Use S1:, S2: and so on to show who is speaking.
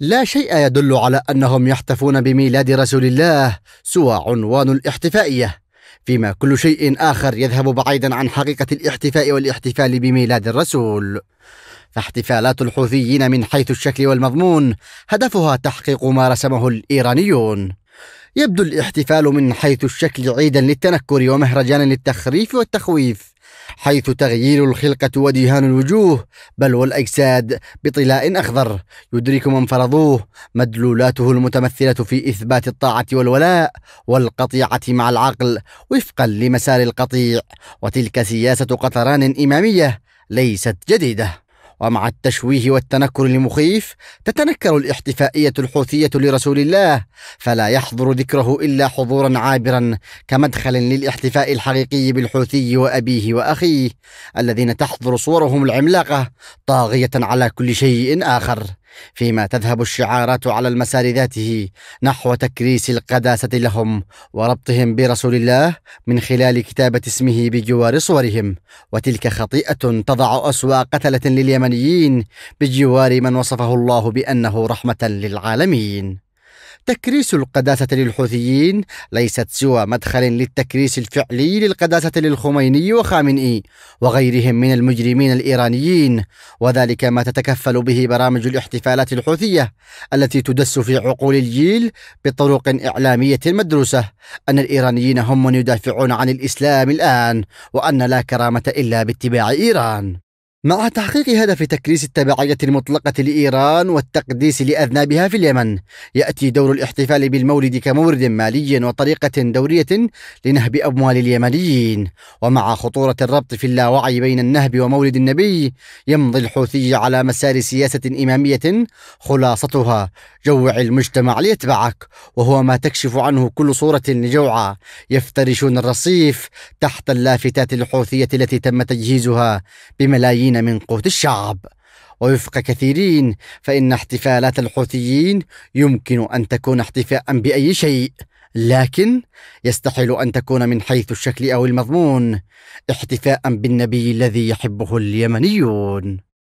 S1: لا شيء يدل على انهم يحتفون بميلاد رسول الله سوى عنوان الاحتفائيه فيما كل شيء اخر يذهب بعيدا عن حقيقه الاحتفاء والاحتفال بميلاد الرسول فاحتفالات الحوثيين من حيث الشكل والمضمون هدفها تحقيق ما رسمه الايرانيون يبدو الاحتفال من حيث الشكل عيدا للتنكر ومهرجانا للتخريف والتخويف حيث تغيير الخلقة ودهان الوجوه بل والأجساد بطلاء أخضر يدرك من فرضوه مدلولاته المتمثلة في إثبات الطاعة والولاء والقطيعة مع العقل وفقا لمسار القطيع وتلك سياسة قطران إمامية ليست جديدة ومع التشويه والتنكر المخيف تتنكر الاحتفائية الحوثية لرسول الله فلا يحضر ذكره إلا حضورا عابرا كمدخل للاحتفاء الحقيقي بالحوثي وأبيه وأخيه الذين تحضر صورهم العملاقة طاغية على كل شيء آخر فيما تذهب الشعارات على المسار ذاته نحو تكريس القداسة لهم وربطهم برسول الله من خلال كتابة اسمه بجوار صورهم وتلك خطيئة تضع أسوى قتلة لليمنيين بجوار من وصفه الله بأنه رحمة للعالمين تكريس القداسة للحوثيين ليست سوى مدخل للتكريس الفعلي للقداسة للخميني وخامنئي وغيرهم من المجرمين الإيرانيين وذلك ما تتكفل به برامج الاحتفالات الحوثية التي تدس في عقول الجيل بطرق إعلامية مدروسة أن الإيرانيين هم من يدافعون عن الإسلام الآن وأن لا كرامة إلا باتباع إيران مع تحقيق هدف تكريس التبعية المطلقة لإيران والتقديس لأذنابها في اليمن يأتي دور الاحتفال بالمولد كمورد مالي وطريقة دورية لنهب أموال اليمنيين ومع خطورة الربط في اللاوعي بين النهب ومولد النبي يمضي الحوثي على مسار سياسة إمامية خلاصتها جوع المجتمع ليتبعك وهو ما تكشف عنه كل صورة لجوعة يفترشون الرصيف تحت اللافتات الحوثية التي تم تجهيزها بملايين المسلمين من قوت الشعب ووفق كثيرين فإن احتفالات الحوثيين يمكن أن تكون احتفاء بأي شيء لكن يستحيل أن تكون من حيث الشكل أو المضمون احتفاء بالنبي الذي يحبه اليمنيون